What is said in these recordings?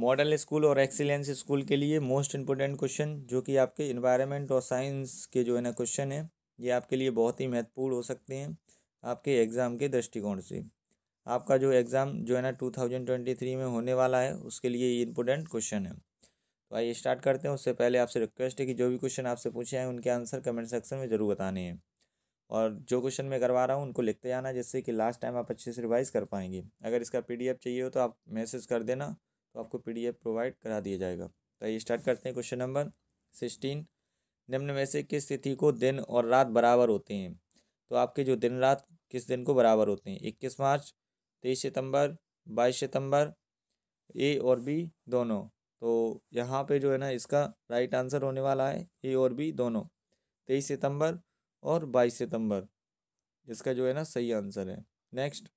model school और excellence school के लिए मोस्ट इम्पोर्टेंट क्वेश्चन जो कि आपके इन्वायरमेंट और साइंस के जो है ना क्वेश्चन है ये आपके लिए बहुत ही महत्वपूर्ण हो सकते हैं आपके एग्ज़ाम के दृष्टिकोण से आपका जो एग्ज़ाम जो है ना टू थाउजेंड ट्वेंटी थ्री में होने वाला है उसके लिए ये इम्पोर्टेंट क्वेश्चन है तो आइए स्टार्ट करते हैं उससे पहले आपसे रिक्वेस्ट है कि जो भी क्वेश्चन आपसे पूछे हैं उनके आंसर कमेंट सेक्शन में ज़रूर बताने हैं और जो क्वेश्चन मैं करवा रहा हूँ उनको लिखते जाना जिससे कि लास्ट टाइम आप अच्छे से रिवाइज़ कर पाएंगे अगर इसका पी चाहिए हो तो आप मैसेज कर देना तो आपको पी प्रोवाइड करा दिया जाएगा तो ये स्टार्ट करते हैं क्वेश्चन नंबर सिक्सटीन निम्न में से किस तिथि को दिन और रात बराबर होते हैं तो आपके जो दिन रात किस दिन को बराबर होते हैं इक्कीस मार्च तेईस सितंबर बाईस सितंबर ए और बी दोनों तो यहाँ पे जो है ना इसका राइट आंसर होने वाला है ए और बी दोनों तेईस सितंबर और बाईस सितंबर इसका जो है ना सही आंसर है next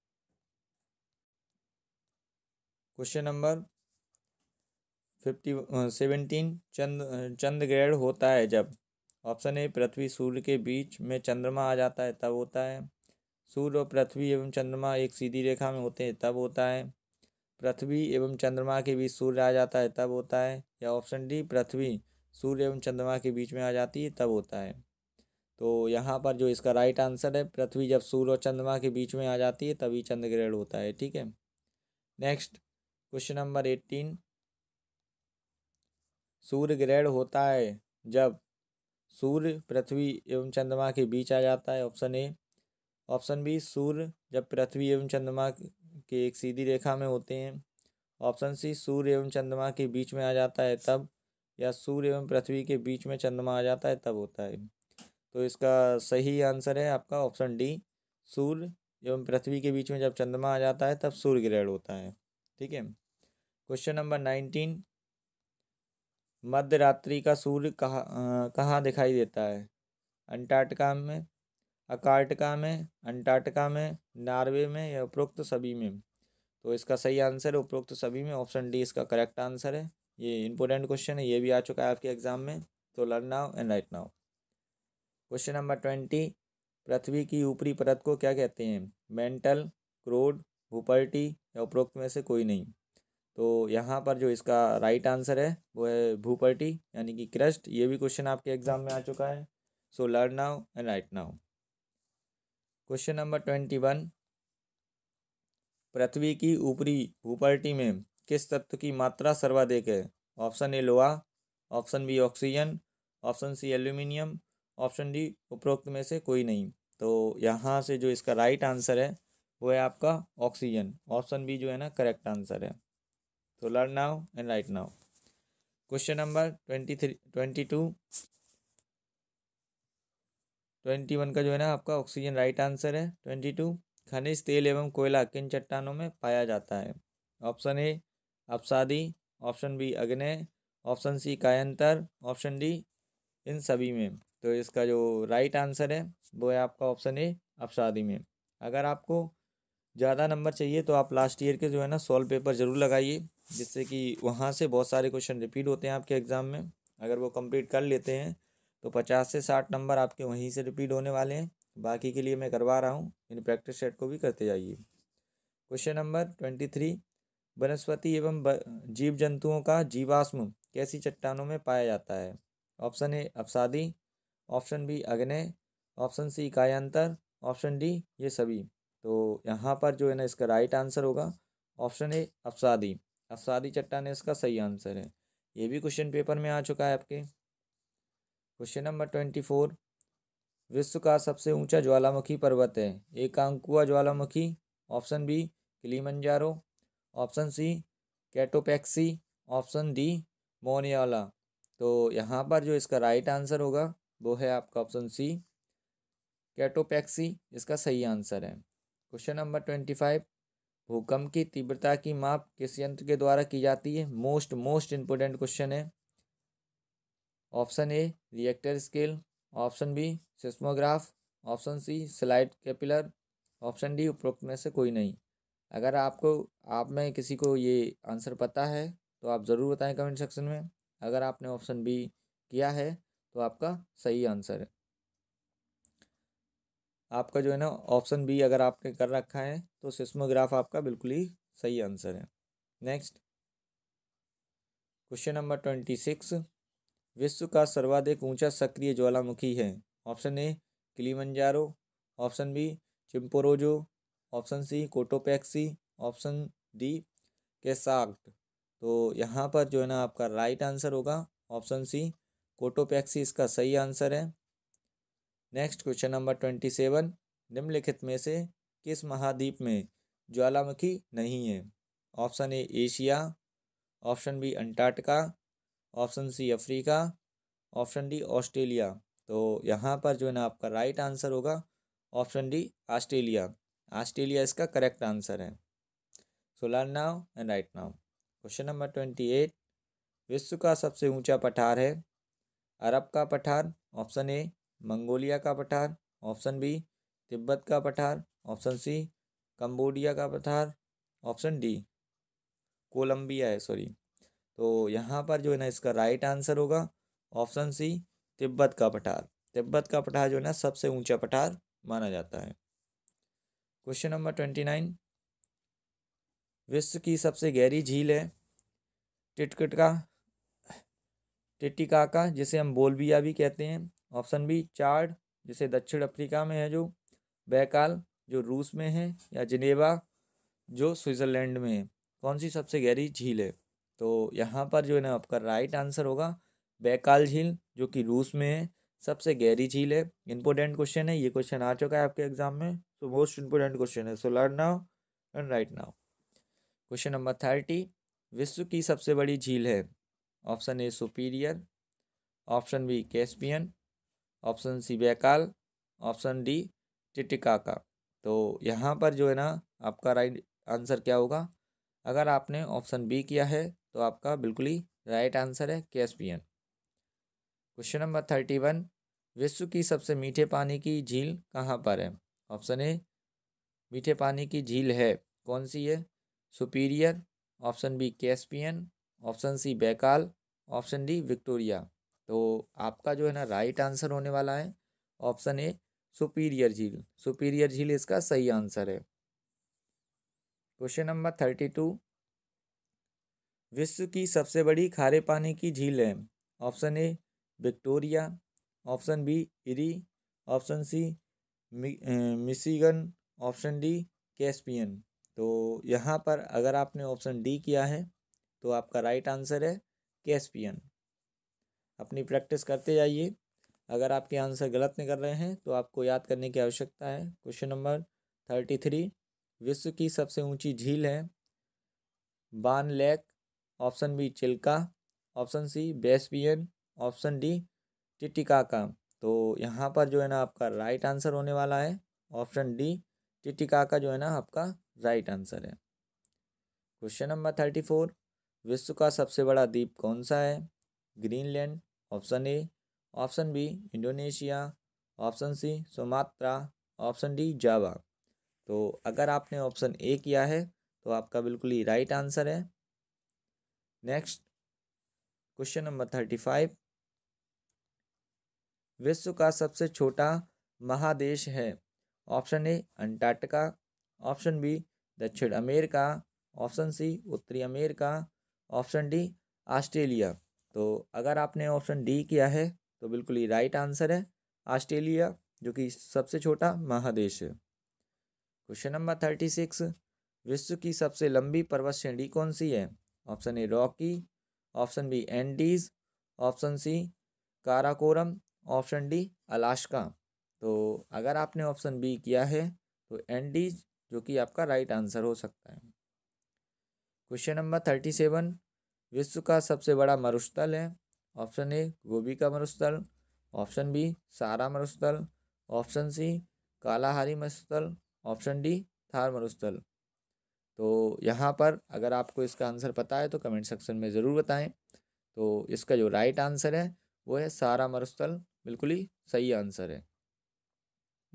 question number fifty seventeen चंद चंद ग्रहण होता है जब ऑप्शन ए पृथ्वी सूर्य के बीच में चंद्रमा आ जाता है तब होता है सूर्य और पृथ्वी एवं चंद्रमा एक सीधी रेखा में होते हैं तब होता है पृथ्वी एवं चंद्रमा के बीच सूर्य आ जाता है तब होता है या ऑप्शन डी पृथ्वी सूर्य एवं चंद्रमा के बीच में आ जाती है तब होता है तो यहाँ पर जो इसका राइट आंसर है पृथ्वी जब सूर्य और चंद्रमा के बीच में आ जाती है तभी चंद्र ग्रहण होता है ठीक है नेक्स्ट क्वेश्चन नंबर एट्टीन सूर्य ग्रहण होता है जब सूर्य पृथ्वी एवं चंद्रमा के बीच आ जाता है ऑप्शन ए ऑप्शन बी सूर्य जब पृथ्वी एवं चंद्रमा के एक सीधी रेखा में होते हैं ऑप्शन सी सूर्य एवं चंद्रमा के बीच में आ जाता है तब या सूर्य एवं पृथ्वी के बीच में चंद्रमा आ जाता है तब होता है तो इसका सही आंसर है आपका ऑप्शन डी सूर्य एवं पृथ्वी के बीच में जब चंद्रमा आ जाता है तब सूर्य ग्रहण होता है ठीक है क्वेश्चन नंबर नाइनटीन मध्य रात्रि का सूर्य कहाँ कहाँ दिखाई देता है अंटार्कटिका में अकार्टिका में अंटार्कटिका में नॉर्वे में या उपरोक्त सभी में तो इसका सही आंसर उपरोक्त सभी में ऑप्शन डी इसका करेक्ट आंसर है ये इंपॉर्टेंट क्वेश्चन है ये भी आ चुका है आपके एग्जाम में तो learn now and write now question number twenty पृथ्वी की ऊपरी परत को क्या कहते हैं मेंटल क्रोड भूपर्टी या उपरोक्त में से कोई नहीं तो यहाँ पर जो इसका राइट आंसर है वो है भूपर्टी यानी कि क्रस्ट ये भी क्वेश्चन आपके एग्जाम में आ चुका है so learn now and write now question number twenty one पृथ्वी की ऊपरी भूपर्टी में किस तत्व की मात्रा सर्वाधिक है ऑप्शन ए लोहा option B oxygen option C aluminium option D उपरोक्त में से कोई नहीं तो यहाँ से जो इसका राइट आंसर है वो है आपका ऑक्सीजन ऑप्शन बी जो है ना करेक्ट आंसर है तो learn now and write now question number twenty three twenty two twenty one का जो है ना आपका ऑक्सीजन राइट आंसर है ट्वेंटी टू खनिज तेल एवं कोयला किन चट्टानों में पाया जाता है ऑप्शन ए अपसादी ऑप्शन बी अग्नय ऑप्शन सी कायंतर ऑप्शन डी इन सभी में तो इसका जो राइट आंसर है वो है आपका ऑप्शन ए अपसादी में अगर आपको ज़्यादा नंबर चाहिए तो आप लास्ट ईयर के जो है ना सॉल्व पेपर ज़रूर लगाइए जिससे कि वहाँ से बहुत सारे क्वेश्चन रिपीट होते हैं आपके एग्ज़ाम में अगर वो कंप्लीट कर लेते हैं तो पचास से साठ नंबर आपके वहीं से रिपीट होने वाले हैं बाकी के लिए मैं करवा रहा हूँ इन प्रैक्टिस सेट को भी करते जाइए क्वेश्चन नंबर ट्वेंटी थ्री वनस्पति एवं जीव जंतुओं का जीवाश्म कैसी चट्टानों में पाया जाता है ऑप्शन ए अपसादी ऑप्शन बी अग्नय ऑप्शन सी कायांतर ऑप्शन डी ये सभी तो यहाँ पर जो है ना इसका राइट आंसर होगा ऑप्शन ए अपसादी अफसादी चट्टान इसका सही आंसर है ये भी क्वेश्चन पेपर में आ चुका है आपके क्वेश्चन नंबर ट्वेंटी फोर विश्व का सबसे ऊंचा ज्वालामुखी पर्वत है एकांकुआ ज्वालामुखी option B Kilimanjaro option C Cotopaxi option D मोनियाला तो यहाँ पर जो इसका राइट आंसर होगा वो है आपका ऑप्शन सी कैटोपैक्सी इसका सही आंसर है क्वेश्चन नंबर ट्वेंटी फाइव भूकंप की तीव्रता की माप किस यंत्र के द्वारा की जाती है मोस्ट मोस्ट इम्पोर्टेंट क्वेश्चन है option A Richter scale option B seismograph option C slide caliper option D उपरोक्त में से कोई नहीं अगर आपको आप में किसी को ये आंसर पता है तो आप ज़रूर बताएं कमेंट सेक्शन में अगर आपने ऑप्शन बी किया है तो आपका सही आंसर है आपका जो है ना ऑप्शन बी अगर आपने कर रखा है तो सिस्मोग्राफ आपका बिल्कुल ही सही आंसर है next question number twenty six विश्व का सर्वाधिक ऊंचा सक्रिय ज्वालामुखी है option A Kilimanjaro option B Chimborazo option C Cotopaxi option D केसाक्ट तो यहाँ पर जो है ना आपका राइट आंसर होगा ऑप्शन सी कोटोपैक्सी इसका सही आंसर है next question number twenty seven निम्नलिखित में से किस महाद्वीप में ज्वालामुखी नहीं है option A Asia option B Antarctica option C Africa option D Australia तो यहाँ पर जो है ना आपका राइट आंसर होगा ऑप्शन डी ऑस्ट्रेलिया ऑस्ट्रेलिया इसका करेक्ट आंसर है so learn now and write now question number twenty eight विश्व का सबसे ऊंचा पठार है अरब का पठार ऑप्शन ए मंगोलिया का पठार ऑप्शन बी तिब्बत का पठार ऑप्शन सी कंबोडिया का पठार ऑप्शन डी कोलंबिया है सॉरी तो यहाँ पर जो है ना इसका राइट आंसर होगा ऑप्शन सी तिब्बत का पठार तिब्बत का पठार जो है ना सबसे ऊंचा पठार माना जाता है क्वेश्चन नंबर ट्वेंटी नाइन विश्व की सबसे गहरी झील है टिटकट का टिटिकाका जिसे हम बोलबिया भी कहते हैं ऑप्शन बी चार्ड जिसे दक्षिण अफ्रीका में है जो बैकाल जो रूस में है या जिनेवा जो स्विट्ज़रलैंड में है कौन सी सबसे गहरी झील है तो यहाँ पर जो है ना आपका राइट आंसर होगा बैकाल झील जो कि रूस में है सबसे गहरी झील है इंपॉर्टेंट क्वेश्चन है ये क्वेश्चन आ चुका है आपके एग्जाम में सो मोस्ट इंपॉर्टेंट क्वेश्चन है so learn now and write now question number thirty विश्व की सबसे बड़ी झील है option A Superior option B Caspian option C Baikal option D Titicaca तो यहाँ पर जो है ना आपका राइट आंसर क्या होगा अगर आपने ऑप्शन बी किया है तो आपका बिल्कुल ही राइट आंसर है Caspian question number thirty one विश्व की सबसे मीठे पानी की झील कहाँ पर है ऑप्शन ए मीठे पानी की झील है कौन सी है Superior option B Caspian option C Baikal option D Victoria तो आपका जो है ना राइट आंसर होने वाला है ऑप्शन ए सुपीरियर झील सुपीरियर झील इसका सही आंसर है क्वेश्चन नंबर थर्टी टू विश्व की सबसे बड़ी खारे पानी की झील है option A Victoria option B Erie option C Michigan option D Caspian तो यहाँ पर अगर आपने ऑप्शन डी किया है तो आपका राइट आंसर है कैस्पियन अपनी प्रैक्टिस करते जाइए अगर आपके आंसर गलत निकल रहे हैं तो आपको याद करने की आवश्यकता है क्वेश्चन नंबर थर्टी थ्री विश्व की सबसे ऊंची झील है Van lake option B Chilika option C Caspian option D Titicaca तो यहाँ पर जो है ना आपका राइट आंसर होने वाला है ऑप्शन डी टिटिकाका जो है ना आपका राइट आंसर है क्वेश्चन नंबर थर्टी फोर विश्व का सबसे बड़ा द्वीप कौन सा है Greenland option A option B Indonesia option C Sumatra option D Java तो अगर आपने ऑप्शन ए किया है तो आपका बिल्कुल ही राइट आंसर है next question number thirty five विश्व का सबसे छोटा महादेश है option A Antarctica option B दक्षिण अमेरिका ऑप्शन सी उत्तरी अमेरिका ऑप्शन डी ऑस्ट्रेलिया तो अगर आपने ऑप्शन डी किया है तो बिल्कुल ही राइट आंसर है ऑस्ट्रेलिया जो कि सबसे छोटा महादेश है क्वेश्चन नंबर थर्टी सिक्स विश्व की सबसे लंबी पर्वत श्रेणी कौन सी है option A Rocky option B Andes option C Karakoram option D Alaska तो अगर आपने ऑप्शन बी किया है तो एंडीज जो कि आपका राइट आंसर हो सकता है क्वेश्चन नंबर थर्टी सेवन विश्व का सबसे बड़ा मरुस्थल है ऑप्शन ए गोभी का मरुस्थल ऑप्शन बी सारा मरुस्थल ऑप्शन सी कालाहारी मरुस्थल ऑप्शन डी थार मरुस्थल तो यहाँ पर अगर आपको इसका आंसर पता है तो कमेंट सेक्शन में ज़रूर बताएं तो इसका जो राइट आंसर है वो है सारा मरुस्थल बिल्कुल ही सही आंसर है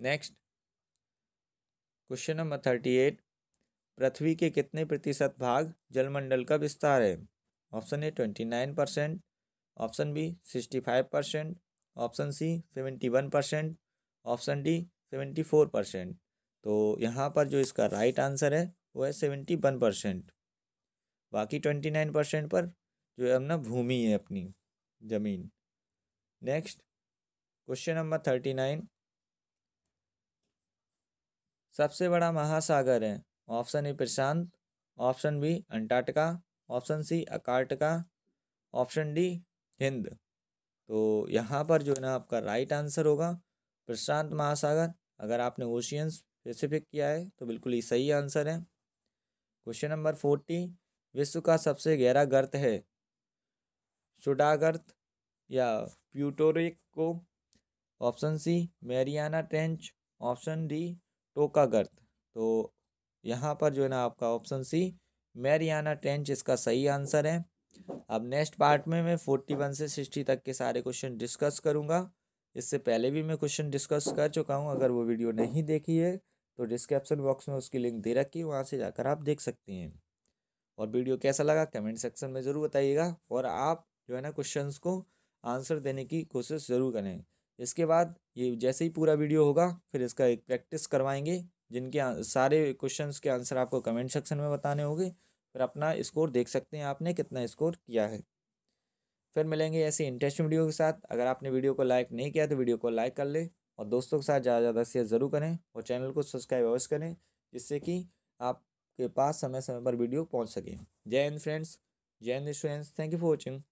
next question number thirty eight पृथ्वी के कितने प्रतिशत भाग जलमंडल का विस्तार है option A twenty nine percent option B sixty five percent option C seventy one percent option D seventy four percent तो यहाँ पर जो इसका राइट आंसर है वो है सेवेंटी वन परसेंट बाकी ट्वेंटी नाइन परसेंट पर जो है अपना भूमि है अपनी ज़मीन next question number thirty nine सबसे बड़ा महासागर है ऑप्शन ए प्रशांत option B Antarctica option C Arctic option D Hind तो यहाँ पर जो है ना आपका राइट आंसर होगा प्रशांत महासागर अगर आपने ओशियंस स्पेसिफिक किया है तो बिल्कुल ही सही आंसर है क्वेश्चन नंबर फोर्टी विश्व का सबसे गहरा गर्त है सुडा गर्त या प्यूटोरिक को option C Mariana trench option D टोका गर्त तो यहाँ पर जो है ना आपका ऑप्शन सी मैरियाना ट्रेंच इसका सही आंसर है अब नेक्स्ट पार्ट में मैं फोर्टी वन से सिक्सटी तक के सारे क्वेश्चन डिस्कस करूंगा इससे पहले भी मैं क्वेश्चन डिस्कस कर चुका हूँ अगर वो वीडियो नहीं देखी है तो डिस्क्रिप्शन बॉक्स में उसकी लिंक दे रखी है वहाँ से जाकर आप देख सकते हैं और वीडियो कैसा लगा कमेंट सेक्शन में ज़रूर बताइएगा और आप जो है ना क्वेश्चन को आंसर देने की कोशिश ज़रूर करें इसके बाद ये जैसे ही पूरा वीडियो होगा फिर इसका एक प्रैक्टिस करवाएंगे जिनके सारे क्वेश्चंस के आंसर आपको कमेंट सेक्शन में बताने होंगे फिर अपना स्कोर देख सकते हैं आपने कितना स्कोर किया है फिर मिलेंगे ऐसे इंटरेस्टिंग वीडियो के साथ अगर आपने वीडियो को लाइक नहीं किया तो वीडियो को लाइक कर ले और दोस्तों के साथ ज़्यादा ज़्यादा शेयर ज़रूर करें और चैनल को सब्सक्राइब अवश्य करें जिससे कि आपके पास समय समय पर वीडियो पहुँच सके जय Hind friends Jai Hind students thank you for watching